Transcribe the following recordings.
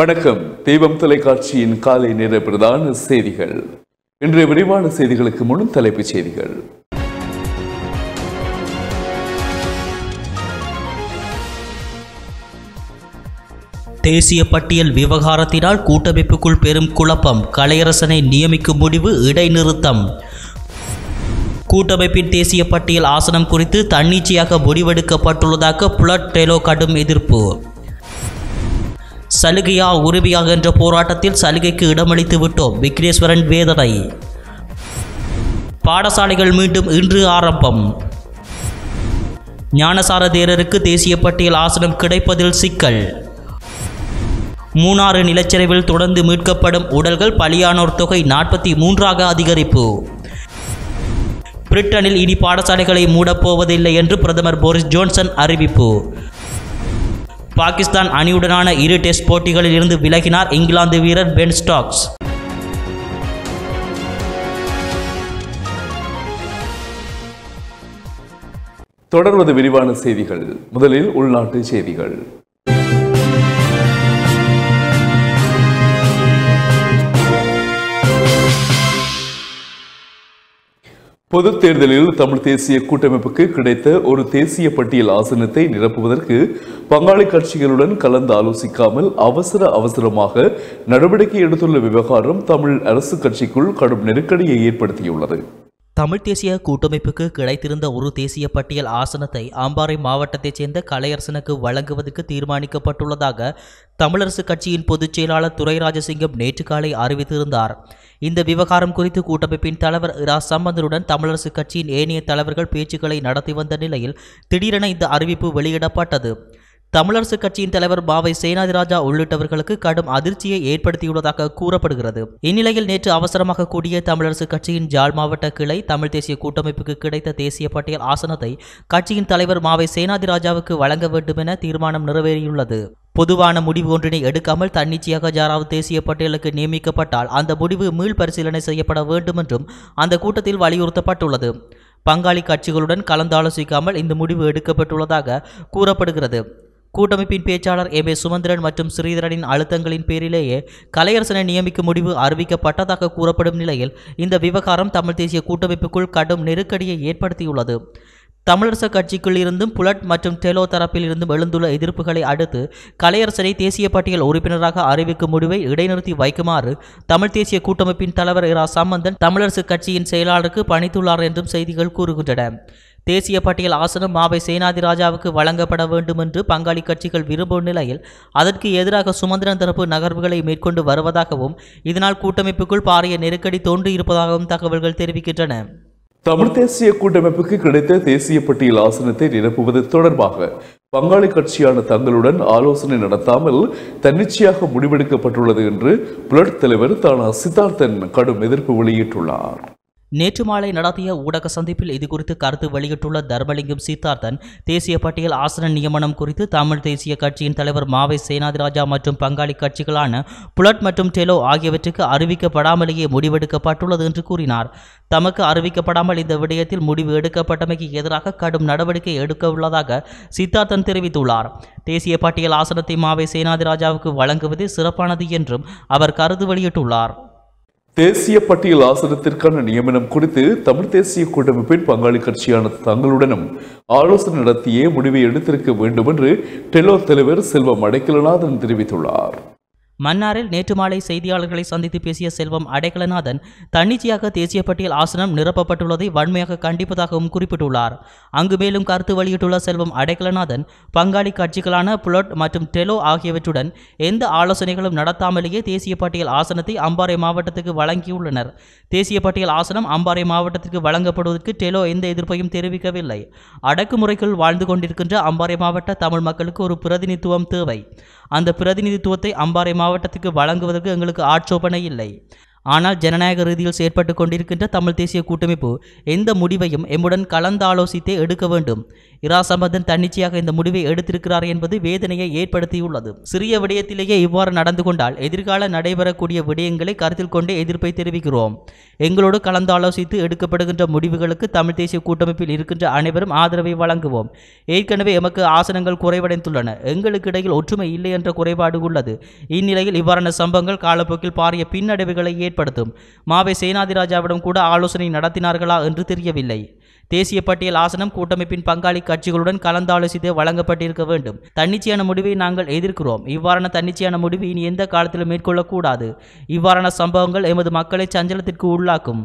வணக்கம் தெய்வம் தொலைக்காட்சியின் காலை நேர பிரதான செய்திகள் இன்றைய விரிவான செய்திகளுக்கு முன் தலைப்புச் செய்திகள் தேசிய பட்டியல் விவகாரத்தினால் கூட்டமைப்புக்குள் பெரும் குழப்பம் கலையரசனை நியமிக்கும் முடிவு இடைநிறுத்தம் கூட்டமைப்பின் தேசிய பட்டியல் ஆசனம் குறித்து தன்னிச்சையாக முடிவெடுக்கப்பட்டுள்ளதாக புலட் டெலோ கடும் எதிர்ப்பு சலுகையா உறுதியா என்ற போராட்டத்தில் சலுகைக்கு இடமளித்து விட்டோம் விக்னேஸ்வரன் வேதனை பாடசாலைகள் மீண்டும் இன்று ஆரம்பம் ஞானசார தேரருக்கு தேசிய பட்டியல் ஆசனம் கிடைப்பதில் சிக்கல் மூணாறு நிலச்சரிவில் தொடர்ந்து மீட்கப்படும் உடல்கள் பலியானோர் தொகை நாற்பத்தி மூன்றாக அதிகரிப்பு பிரிட்டனில் இனி பாடசாலைகளை மூடப்போவதில்லை என்று பிரதமர் போரிஸ் ஜோன்சன் அறிவிப்பு பாகிஸ்தான் அணியுடனான இரு டெஸ்ட் போட்டிகளில் இருந்து விலகினார் இங்கிலாந்து வீரர் பென் ஸ்டாக்ஸ் தொடர்வது விரிவான செய்திகள் முதலில் உள்நாட்டு செய்திகள் பொது தேர்தலில் தமிழ் தேசிய கூட்டமைப்புக்கு கிடைத்த ஒரு தேசிய பட்டியல் ஆசனத்தை நிரப்புவதற்கு பங்காளி கட்சிகளுடன் கலந்து ஆலோசிக்காமல் அவசர அவசரமாக நடவடிக்கை எடுத்துள்ள விவகாரம் தமிழ் அரசு கட்சிக்குள் கடும் நெருக்கடியை ஏற்படுத்தியுள்ளது தமிழ் தேசிய கூட்டமைப்புக்கு கிடைத்திருந்த ஒரு தேசிய பட்டியல் ஆசனத்தை ஆம்பாறை மாவட்டத்தைச் சேர்ந்த கலையரசனுக்கு வழங்குவதற்கு தீர்மானிக்கப்பட்டுள்ளதாக தமிழரசு கட்சியின் பொதுச் செயலாளர் துறை ராஜசிங்கம் நேற்று காலை அறிவித்திருந்தார் இந்த விவகாரம் குறித்து கூட்டமைப்பின் தலைவர் இரா சம்பந்தருடன் தமிழரசு கட்சியின் ஏனைய தலைவர்கள் பேச்சுக்களை நடத்தி வந்த நிலையில் திடீரென இந்த அறிவிப்பு வெளியிடப்பட்டது தமிழரசு கட்சியின் தலைவர் பாவை சேனாதிராஜா உள்ளிட்டவர்களுக்கு கடும் அதிர்ச்சியை ஏற்படுத்தியுள்ளதாக கூறப்படுகிறது இந்நிலையில் நேற்று அவசரமாக கூடிய தமிழரசு கட்சியின் ஜாழ் மாவட்ட கிளை தமிழ் தேசிய கூட்டமைப்புக்கு கிடைத்த தேசிய பட்டியல் ஆசனத்தை கட்சியின் தலைவர் மாவை சேனாதிராஜாவுக்கு வழங்க வேண்டும் என தீர்மானம் நிறைவேறியுள்ளது பொதுவான முடிவு ஒன்றினை எடுக்காமல் தன்னிச்சையாக ஜாராவ் தேசிய பட்டியலுக்கு நியமிக்கப்பட்டால் அந்த முடிவு மீள் பரிசீலனை செய்யப்பட வேண்டும் என்றும் அந்த கூட்டத்தில் வலியுறுத்தப்பட்டுள்ளது பங்காளி கட்சிகளுடன் கலந்தாலோசிக்காமல் இந்த முடிவு எடுக்கப்பட்டுள்ளதாக கூறப்படுகிறது கூட்டமைப்பின் பேச்சாளர் எம் ஏ சுமந்திரன் மற்றும் ஸ்ரீதரனின் அழுத்தங்களின் பேரிலேயே கலையரசனை நியமிக்கும் முடிவு அறிவிக்கப்பட்டதாக கூறப்படும் நிலையில் இந்த விவகாரம் தமிழ் தேசிய கூட்டமைப்புக்குள் கடும் நெருக்கடியை ஏற்படுத்தியுள்ளது தமிழரசு கட்சிக்குள் இருந்தும் புலட் மற்றும் டெலோ தரப்பில் இருந்தும் எழுந்துள்ள எதிர்ப்புகளை அடுத்து கலையரசனை தேசிய பட்டியல் உறுப்பினராக அறிவிக்கும் முடிவை இடைநிறுத்தி வைக்குமாறு தமிழ் தேசிய கூட்டமைப்பின் தலைவர் இரா சம்பந்தன் தமிழரசு கட்சியின் செயலாளருக்கு பணித்துள்ளார் என்றும் செய்திகள் கூறுகின்றன தேசிய பட்டியல் ஆசனம் மாவை சேனாதி ராஜாவுக்கு வழங்கப்பட வேண்டும் என்று பங்காளி கட்சிகள் விரும்பும் நிலையில் அதற்கு எதிராக சுமந்திரன் தரப்பு நகர்வுகளை மேற்கொண்டு வருவதாகவும் இதனால் கூட்டமைப்புக்குள் பாரிய நெருக்கடி தோன்றியிருப்பதாகவும் தகவல்கள் தெரிவிக்கின்றன தமிழ் தேசிய கூட்டமைப்புக்கு கிடைத்த தேசிய பட்டியல் ஆசனத்தை நிரப்புவது தொடர்பாக பங்காளி கட்சியான தங்களுடன் ஆலோசனை நடத்தாமல் தன்னிச்சையாக முடிவெடுக்கப்பட்டுள்ளது என்று புலட் தலைவர் தானா சித்தார்த்தன் கடும் எதிர்ப்பு வெளியிட்டுள்ளார் நேற்று மாலை நடத்திய ஊடக சந்திப்பில் இதுகுறித்து கருத்து வெளியிட்டுள்ள தர்மலிங்கம் சீதார்த்தன் தேசிய பட்டியல் ஆசன நியமனம் குறித்து தமிழ் தேசிய கட்சியின் தலைவர் மாவை சேனாதிராஜா மற்றும் பங்காளி கட்சிகளான புலட் மற்றும் டெலோ ஆகியவற்றுக்கு அறிவிக்கப்படாமலேயே முடிவெடுக்கப்பட்டுள்ளது என்று கூறினார் தமக்கு அறிவிக்கப்படாமல் இந்த விடயத்தில் முடிவு எடுக்கப்பட்டமைக்கு எதிராக கடும் நடவடிக்கை எடுக்க உள்ளதாக சித்தார்த்தன் தெரிவித்துள்ளார் தேசிய பட்டியல் ஆசனத்தை மாவை சேனாதிராஜாவுக்கு வழங்குவது சிறப்பானது என்றும் அவர் கருத்து வெளியிட்டுள்ளார் தேசிய பட்டியல் ஆசிரியத்திற்கான நியமனம் குறித்து தமிழ் தேசிய கூட்டமைப்பின் பங்காளி கட்சியான தங்களுடனும் ஆலோசனை நடத்தியே முடிவை எடுத்திருக்க வேண்டும் என்று டெலோ தலைவர் செல்வம் அடைக்கலநாதன் தெரிவித்துள்ளார் மன்னாரில் நேற்று மாலை செய்தியாளர்களை சந்தித்து பேசிய செல்வம் அடைக்கலநாதன் தன்னிச்சையாக தேசிய பட்டியல் ஆசனம் நிரப்பப்பட்டுள்ளதை வன்மையாக கண்டிப்பதாகவும் குறிப்பிட்டுள்ளார் அங்கு மேலும் கருத்து வெளியிட்டுள்ள செல்வம் அடைக்கலநாதன் பங்காளி கட்சிகளான புலட் மற்றும் டெலோ ஆகியவற்றுடன் எந்த ஆலோசனைகளும் நடத்தாமலேயே தேசிய பட்டியல் ஆசனத்தை அம்பாறை மாவட்டத்துக்கு வழங்கியுள்ளனர் தேசிய பட்டியல் ஆசனம் அம்பாறை மாவட்டத்திற்கு வழங்கப்படுவதற்கு டெலோ எந்த எதிர்ப்பையும் தெரிவிக்கவில்லை அடக்குமுறைக்குள் வாழ்ந்து கொண்டிருக்கின்ற அம்பாறை மாவட்ட தமிழ் மக்களுக்கு ஒரு பிரதிநிதித்துவம் தேவை அந்த பிரதிநிதித்துவத்தை அம்பாறை மாவட்டத்துக்கு வழங்குவதற்கு எங்களுக்கு ஆட்சோபனை இல்லை ஆனால் ஜனநாயக ரீதியில் செயற்பட்டு கொண்டிருக்கின்ற தமிழ் தேசிய கூட்டமைப்பு எந்த முடிவையும் எம்முடன் கலந்தாலோசித்தே எடுக்க வேண்டும் இராசம்பந்தன் தன்னிச்சையாக இந்த முடிவை எடுத்திருக்கிறார் என்பது வேதனையை ஏற்படுத்தியுள்ளது சிறிய விடயத்திலேயே இவ்வாறு நடந்து கொண்டால் எதிர்கால நடைபெறக்கூடிய விடயங்களை கருத்தில் கொண்டே எதிர்ப்பை தெரிவிக்கிறோம் எங்களோடு கலந்தாலோசித்து எடுக்கப்படுகின்ற முடிவுகளுக்கு தமிழ் தேசிய கூட்டமைப்பில் இருக்கின்ற அனைவரும் ஆதரவை வழங்குவோம் ஏற்கனவே எமக்கு ஆசனங்கள் குறைவடைந்துள்ளன எங்களுக்கு இடையில் ஒற்றுமை இல்லை என்ற குறைபாடு உள்ளது இந்நிலையில் இவ்வாறான சம்பவங்கள் காலப்போக்கில் பாரிய பின்னடைவுகளை ஏற்படுத்தும் மாவை சேனாதிராஜாவிடம் கூட ஆலோசனை நடத்தினார்களா என்று தெரியவில்லை தேசிய பட்டியல் ஆசனம் கூட்டமைப்பின் பங்காளி கட்சிகளுடன் கலந்தாலோசித்து வழங்கப்பட்டிருக்க வேண்டும் தன்னிச்சையான முடிவை நாங்கள் எதிர்க்கிறோம் இவ்வாறான தன்னிச்சையான முடிவை இனி எந்த காலத்திலும் மேற்கொள்ளக்கூடாது இவ்வாறான சம்பவங்கள் எமது மக்களை சஞ்சலத்திற்கு உள்ளாக்கும்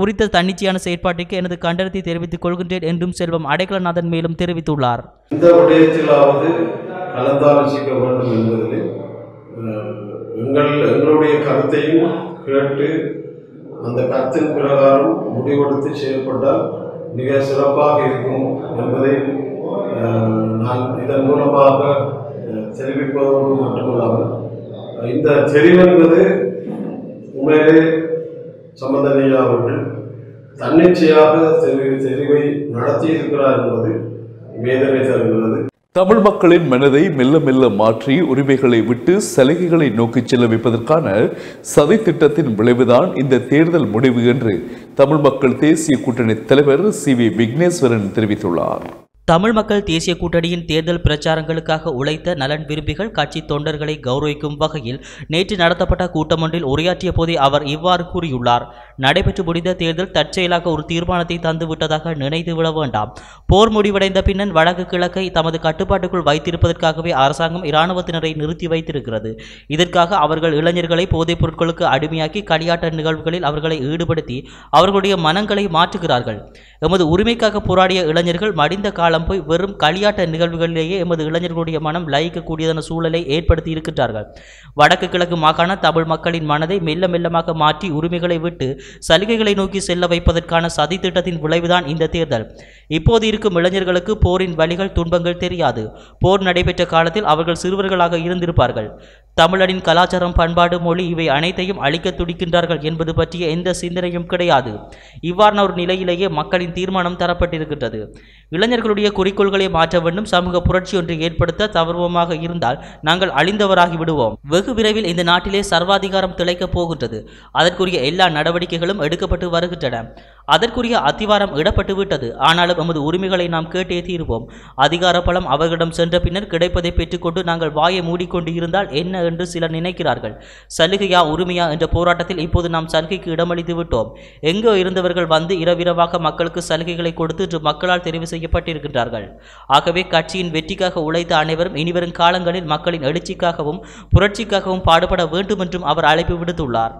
குறித்த தன்னிச்சையான செயற்பாட்டிற்கு எனது கண்டனத்தை தெரிவித்துக் கொள்கின்றேன் என்றும் செல்வம் அடைக்கலநாதன் மேலும் தெரிவித்துள்ளார் இந்த விடயத்திலாவது கலந்தாலோசிக்க வேண்டும் என்பதிலே எங்கள் எங்களுடைய கருத்தையும் கேட்டு அந்த கருத்தின் பிரகாரம் முடிவெடுத்து செயல்பட்டால் மிக சிறப்பாக இருக்கும் என்பதை நான் இதன் மூலமாக தெரிவிப்பதோடு மட்டுமல்லாமல் இந்த தெரிவு என்பது உண்மையிலே சம்பந்தனையா அவர்கள் தன்னிச்சையாக தெரிவு தெரிவை நடத்தியிருக்கிறார் என்பது வேதனை தருகிறது தமிழ் மக்களின் மனதை மெல்ல மெல்ல மாற்றி உரிமைகளை விட்டு சலுகைகளை நோக்கி செல்ல வைப்பதற்கான சதை திட்டத்தின் விளைவுதான் இந்த தேர்தல் முடிவு என்று தமிழ் மக்கள் தேசிய கூட்டணி தலைவர் சி வி விக்னேஸ்வரன் தெரிவித்துள்ளார் தமிழ் மக்கள் தேசிய கூட்டணியின் தேர்தல் பிரச்சாரங்களுக்காக உழைத்த நலன் விரும்பிகள் கட்சி தொண்டர்களை கௌரவிக்கும் வகையில் நேற்று நடத்தப்பட்ட கூட்டமொன்றில் உரையாற்றிய போதே அவர் இவ்வாறு கூறியுள்ளார் நடைபெற்று முடிந்த தேர்தல் தற்செயலாக ஒரு தீர்மானத்தை தந்துவிட்டதாக நினைத்து விட வேண்டாம் போர் முடிவடைந்த பின்னர் வடக்கு கிழக்கை தமது கட்டுப்பாட்டுக்குள் வைத்திருப்பதற்காகவே அரசாங்கம் இராணுவத்தினரை நிறுத்தி வைத்திருக்கிறது இதற்காக அவர்கள் இளைஞர்களை போதைப் பொருட்களுக்கு அடிமையாக்கி களியாட்ட நிகழ்வுகளில் அவர்களை ஈடுபடுத்தி அவர்களுடைய மனங்களை மாற்றுகிறார்கள் எமது உரிமைக்காக போராடிய இளைஞர்கள் மடிந்த கால காலம் போய் வெறும் களியாட்ட நிகழ்வுகளிலேயே எமது இளைஞர்களுடைய மனம் லயிக்கக்கூடியதான சூழலை ஏற்படுத்தி இருக்கின்றார்கள் வடக்கு கிழக்கு மாகாண தமிழ் மக்களின் மனதை மெல்ல மெல்லமாக மாற்றி உரிமைகளை விட்டு சலுகைகளை நோக்கி செல்ல வைப்பதற்கான சதி திட்டத்தின் விளைவுதான் இந்த தேர்தல் இப்போது இருக்கும் இளைஞர்களுக்கு போரின் வழிகள் துன்பங்கள் தெரியாது போர் நடைபெற்ற காலத்தில் அவர்கள் சிறுவர்களாக இருந்திருப்பார்கள் தமிழரின் கலாச்சாரம் பண்பாடு மொழி இவை அனைத்தையும் அழிக்க துடிக்கின்றார்கள் என்பது பற்றிய எந்த சிந்தனையும் கிடையாது இவ்வாறான ஒரு நிலையிலேயே மக்களின் தீர்மானம் தரப்பட்டிருக்கின்றது இளைஞர்களுடைய நம்முடைய குறிக்கோள்களை மாற்ற வேண்டும் சமூக புரட்சி ஒன்று ஏற்படுத்த தவறுவமாக இருந்தால் நாங்கள் அழிந்தவராகி விடுவோம் வெகு விரைவில் இந்த நாட்டிலே சர்வாதிகாரம் திளைக்கப் போகின்றது அதற்குரிய எல்லா நடவடிக்கைகளும் எடுக்கப்பட்டு வருகின்றன அதற்குரிய அத்திவாரம் இடப்பட்டுவிட்டது ஆனாலும் எமது உரிமைகளை நாம் கேட்டே தீர்வோம் அதிகார பலம் அவர்களிடம் சென்ற பின்னர் கிடைப்பதை பெற்றுக்கொண்டு நாங்கள் வாயை மூடிக்கொண்டு இருந்தால் என்ன என்று சிலர் நினைக்கிறார்கள் சலுகையா உரிமையா என்ற போராட்டத்தில் இப்போது நாம் சலுகைக்கு இடமளித்து விட்டோம் எங்கோ இருந்தவர்கள் வந்து இரவிரவாக மக்களுக்கு சலுகைகளை கொடுத்து இன்று மக்களால் தெரிவு செய்யப்பட்டிருக்கின்றார்கள் ஆகவே கட்சியின் வெற்றிக்காக உழைத்த அனைவரும் இனிவரும் காலங்களில் மக்களின் எழுச்சிக்காகவும் புரட்சிக்காகவும் பாடுபட வேண்டும் என்றும் அவர் அழைப்பு விடுத்துள்ளார்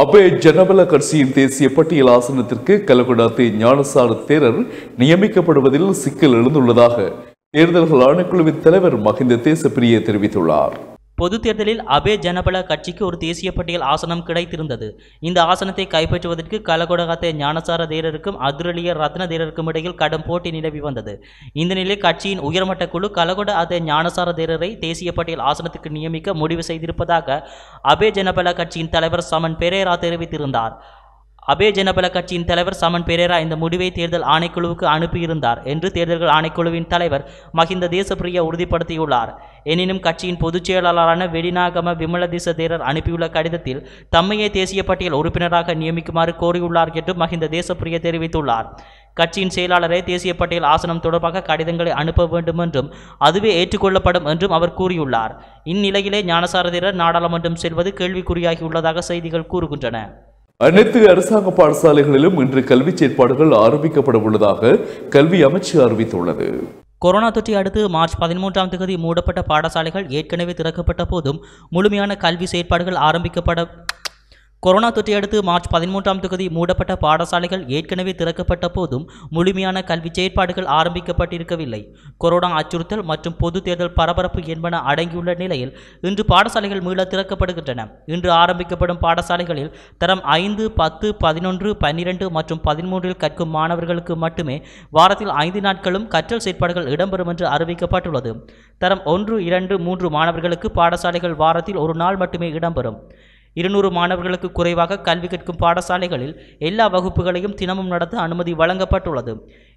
அபய ஜனபல கட்சியின் தேசிய பட்டியல் ஆசனத்திற்கு கலகுடாத்தி ஞானசார தேரர் நியமிக்கப்படுவதில் சிக்கல் எழுந்துள்ளதாக தேர்தல்கள் ஆணைக்குழுவின் தலைவர் மஹிந்த தேசப்பிரிய தெரிவித்துள்ளார் பொது தேர்தலில் அபே ஜனபல கட்சிக்கு ஒரு தேசிய பட்டியல் ஆசனம் கிடைத்திருந்தது இந்த ஆசனத்தை கைப்பற்றுவதற்கு கலகொடகத்தை ஞானசார தேரருக்கும் அதிரலிய ரத்ன தேரருக்கும் இடையில் கடும் போட்டி நிலவி வந்தது இந்த நிலையில் கட்சியின் உயர்மட்ட குழு கலகொட அதே ஞானசார தேரரை தேசிய பட்டியல் ஆசனத்துக்கு நியமிக்க முடிவு செய்திருப்பதாக அபே ஜனபல கட்சியின் தலைவர் சமன் பெரேரா தெரிவித்திருந்தார் அபே ஜனபல கட்சியின் தலைவர் சமன் பெரேரா இந்த முடிவை தேர்தல் ஆணைக்குழுவுக்கு அனுப்பியிருந்தார் என்று தேர்தல்கள் ஆணைக்குழுவின் தலைவர் மஹிந்த தேசப்பிரியா உறுதிப்படுத்தியுள்ளார் எனினும் கட்சியின் பொதுச் செயலாளரான வெடிநாகம தேச தேரர் அனுப்பியுள்ள கடிதத்தில் தம்மையே தேசிய பட்டியல் உறுப்பினராக நியமிக்குமாறு கோரியுள்ளார் என்று மஹிந்த தேசப்பிரியா தெரிவித்துள்ளார் கட்சியின் செயலாளரை தேசிய பட்டியல் ஆசனம் தொடர்பாக கடிதங்களை அனுப்ப வேண்டும் என்றும் அதுவே ஏற்றுக்கொள்ளப்படும் என்றும் அவர் கூறியுள்ளார் இந்நிலையிலே ஞானசாரதீரர் நாடாளுமன்றம் செல்வது கேள்விக்குறியாகியுள்ளதாக செய்திகள் கூறுகின்றன அனைத்து அரசாங்க பாடசாலைகளிலும் இன்று கல்வி செயற்பாடுகள் ஆரம்பிக்கப்பட உள்ளதாக கல்வி அமைச்சு அறிவித்துள்ளது கொரோனா தொற்றை அடுத்து மார்ச் பதிமூன்றாம் தேதி மூடப்பட்ட பாடசாலைகள் ஏற்கனவே திறக்கப்பட்ட போதும் முழுமையான கல்வி செயற்பாடுகள் ஆரம்பிக்கப்பட கொரோனா தொற்றையடுத்து மார்ச் பதிமூன்றாம் தொகுதி மூடப்பட்ட பாடசாலைகள் ஏற்கனவே திறக்கப்பட்ட போதும் முழுமையான கல்வி செயற்பாடுகள் ஆரம்பிக்கப்பட்டிருக்கவில்லை கொரோனா அச்சுறுத்தல் மற்றும் பொது தேர்தல் பரபரப்பு என்பன அடங்கியுள்ள நிலையில் இன்று பாடசாலைகள் மீள திறக்கப்படுகின்றன இன்று ஆரம்பிக்கப்படும் பாடசாலைகளில் தரம் ஐந்து பத்து பதினொன்று பன்னிரண்டு மற்றும் பதிமூன்றில் கற்கும் மாணவர்களுக்கு மட்டுமே வாரத்தில் ஐந்து நாட்களும் கற்றல் செயற்பாடுகள் இடம்பெறும் என்று அறிவிக்கப்பட்டுள்ளது தரம் ஒன்று இரண்டு மூன்று மாணவர்களுக்கு பாடசாலைகள் வாரத்தில் ஒரு நாள் மட்டுமே இடம்பெறும் இருநூறு மாணவர்களுக்கு குறைவாக கல்வி கற்கும் பாடசாலைகளில் எல்லா வகுப்புகளையும் தினமும் நடத்த அனுமதி வழங்கப்பட்டுள்ளது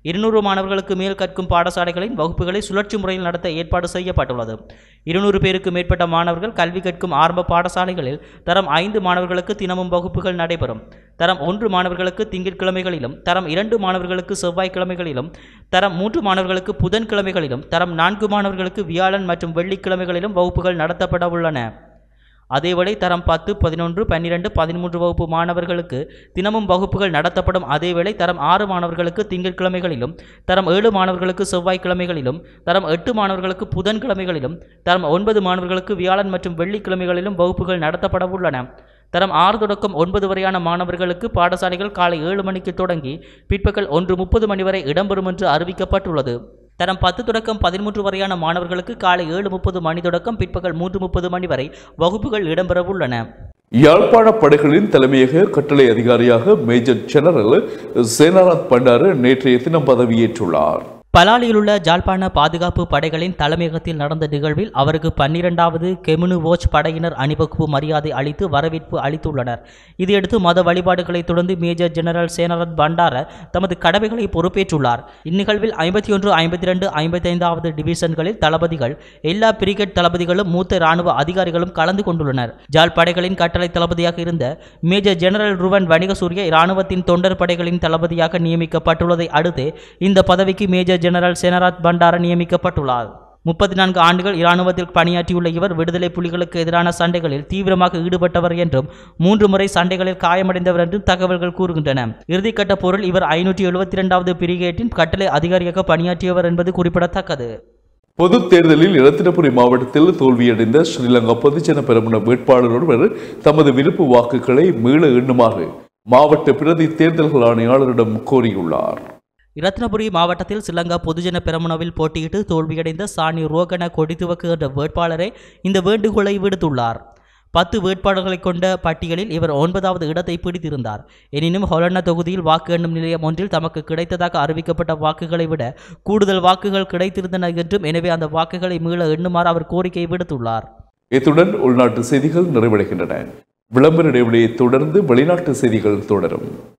இருநூறு மாணவர்களுக்கு மேல் கற்கும் பாடசாலைகளின் வகுப்புகளை சுழற்சி முறையில் நடத்த ஏற்பாடு செய்யப்பட்டுள்ளது இருநூறு பேருக்கு மேற்பட்ட மாணவர்கள் கல்வி கற்கும் ஆரம்ப பாடசாலைகளில் தரம் ஐந்து மாணவர்களுக்கு தினமும் வகுப்புகள் நடைபெறும் தரம் ஒன்று மாணவர்களுக்கு திங்கட்கிழமைகளிலும் தரம் இரண்டு மாணவர்களுக்கு செவ்வாய்க்கிழமைகளிலும் தரம் மூன்று மாணவர்களுக்கு புதன்கிழமைகளிலும் தரம் நான்கு மாணவர்களுக்கு வியாழன் மற்றும் வெள்ளிக்கிழமைகளிலும் வகுப்புகள் நடத்தப்பட உள்ளன அதேவேளை தரம் பத்து பதினொன்று பன்னிரண்டு பதிமூன்று வகுப்பு மாணவர்களுக்கு தினமும் வகுப்புகள் நடத்தப்படும் அதேவேளை தரம் ஆறு மாணவர்களுக்கு திங்கட்கிழமைகளிலும் தரம் ஏழு மாணவர்களுக்கு செவ்வாய்க்கிழமைகளிலும் தரம் எட்டு மாணவர்களுக்கு புதன்கிழமைகளிலும் தரம் ஒன்பது மாணவர்களுக்கு வியாழன் மற்றும் வெள்ளிக்கிழமைகளிலும் வகுப்புகள் நடத்தப்பட உள்ளன தரம் ஆறு தொடக்கம் ஒன்பது வரையான மாணவர்களுக்கு பாடசாலைகள் காலை ஏழு மணிக்கு தொடங்கி பிற்பகல் ஒன்று முப்பது மணி வரை இடம்பெறும் என்று அறிவிக்கப்பட்டுள்ளது தரம் பத்து தொடக்கம் பதிமூன்று வரையான மாணவர்களுக்கு காலை ஏழு முப்பது மணி தொடக்கம் பிற்பகல் மூன்று முப்பது மணி வரை வகுப்புகள் இடம்பெற உள்ளன யாழ்ப்பாண படைகளின் தலைமையக கட்டளை அதிகாரியாக மேஜர் ஜெனரல் சேனாநாத் பண்டாரு நேற்றைய தினம் பதவியேற்றுள்ளார் பலாலியிலுள்ள ஜாழ்ப்பாண பாதுகாப்பு படைகளின் தலைமையகத்தில் நடந்த நிகழ்வில் அவருக்கு பன்னிரெண்டாவது வோச் படையினர் அணிவகுப்பு மரியாதை அளித்து வரவேற்பு அளித்துள்ளனர் இதையடுத்து மத வழிபாடுகளை தொடர்ந்து மேஜர் ஜெனரல் சேனரத் பண்டார தமது கடமைகளை பொறுப்பேற்றுள்ளார் இந்நிகழ்வில் ஐம்பத்தி ஒன்று ஐம்பத்தி ரெண்டு ஐம்பத்தி ஐந்தாவது டிவிஷன்களில் தளபதிகள் எல்லா பிரிகேட் தளபதிகளும் மூத்த இராணுவ அதிகாரிகளும் கலந்து கொண்டுள்ளனர் ஜாழ் படைகளின் கட்டளை தளபதியாக இருந்த மேஜர் ஜெனரல் ருவன் வணிகசூரிய இராணுவத்தின் தொண்டர் படைகளின் தளபதியாக நியமிக்கப்பட்டுள்ளதை அடுத்து இந்த பதவிக்கு major major general Senarath Bandara நியமிக்கப்பட்டுள்ளார் முப்பத்தி நான்கு ஆண்டுகள் இராணுவத்தில் பணியாற்றியுள்ள இவர் விடுதலை புலிகளுக்கு எதிரான சண்டைகளில் தீவிரமாக ஈடுபட்டவர் என்றும் மூன்று முறை சண்டைகளில் காயமடைந்தவர் என்றும் தகவல்கள் கூறுகின்றன இறுதிக்கட்ட பொருள் இவர் ஐநூற்றி எழுபத்தி இரண்டாவது பிரிகேட்டின் கட்டளை அதிகாரியாக பணியாற்றியவர் என்பது குறிப்பிடத்தக்கது பொது தேர்தலில் இரத்தினபுரி மாவட்டத்தில் தோல்வியடைந்த ஸ்ரீலங்கா பொதுஜன பெருமன வேட்பாளர் தமது விருப்பு வாக்குகளை மீள எண்ணுமாறு மாவட்ட பிரதி தேர்தல்கள் ஆணையாளரிடம் கோரியுள்ளார் ரத்னபுரி மாவட்டத்தில் சிலங்கா பொதுஜன பெரமுனவில் போட்டியிட்டு தோல்வியடைந்த சாணி ரோகன கொடித்துவக்கு என்ற வேட்பாளரே இந்த வேண்டுகோளை விடுத்துள்ளார் பத்து வேட்பாளர்களை கொண்ட பட்டியலில் இவர் ஒன்பதாவது இடத்தை பிடித்திருந்தார் எனினும் ஹொலன்ன தொகுதியில் வாக்கு எண்ணும் நிலையம் ஒன்றில் தமக்கு கிடைத்ததாக அறிவிக்கப்பட்ட வாக்குகளை விட கூடுதல் வாக்குகள் கிடைத்திருந்தன என்றும் எனவே அந்த வாக்குகளை மீள எண்ணுமாறு அவர் கோரிக்கை விடுத்துள்ளார் இத்துடன் உள்நாட்டு செய்திகள் நிறைவடைகின்றன விளம்பர இடைவெளியை தொடர்ந்து வெளிநாட்டு செய்திகள் தொடரும்